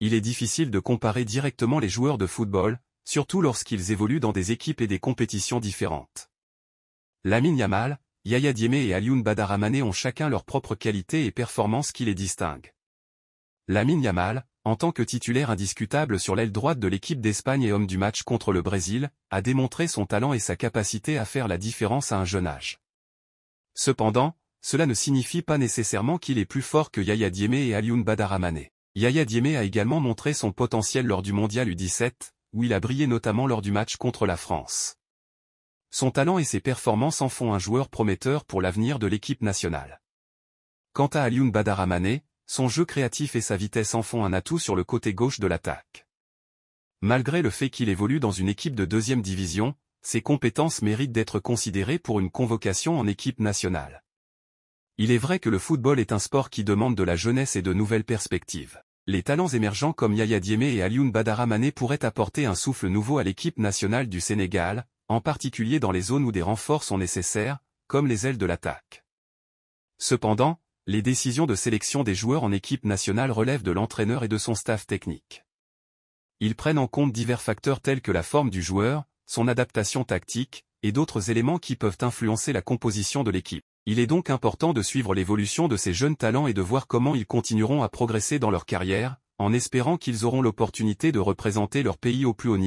il est difficile de comparer directement les joueurs de football, surtout lorsqu'ils évoluent dans des équipes et des compétitions différentes. Lamine Yamal, Yaya Diemé et Alioun Badaramane ont chacun leurs propres qualités et performances qui les distinguent. Lamine Yamal, en tant que titulaire indiscutable sur l'aile droite de l'équipe d'Espagne et homme du match contre le Brésil, a démontré son talent et sa capacité à faire la différence à un jeune âge. Cependant, cela ne signifie pas nécessairement qu'il est plus fort que Yaya Diemé et Alioun Badaramane. Yaya Diemé a également montré son potentiel lors du Mondial U17, où il a brillé notamment lors du match contre la France. Son talent et ses performances en font un joueur prometteur pour l'avenir de l'équipe nationale. Quant à Alioune Badaramane, son jeu créatif et sa vitesse en font un atout sur le côté gauche de l'attaque. Malgré le fait qu'il évolue dans une équipe de deuxième division, ses compétences méritent d'être considérées pour une convocation en équipe nationale. Il est vrai que le football est un sport qui demande de la jeunesse et de nouvelles perspectives les talents émergents comme Yaya Diemé et Alioune Badaramane pourraient apporter un souffle nouveau à l'équipe nationale du Sénégal, en particulier dans les zones où des renforts sont nécessaires, comme les ailes de l'attaque. Cependant, les décisions de sélection des joueurs en équipe nationale relèvent de l'entraîneur et de son staff technique. Ils prennent en compte divers facteurs tels que la forme du joueur, son adaptation tactique, et d'autres éléments qui peuvent influencer la composition de l'équipe. Il est donc important de suivre l'évolution de ces jeunes talents et de voir comment ils continueront à progresser dans leur carrière, en espérant qu'ils auront l'opportunité de représenter leur pays au plus haut niveau.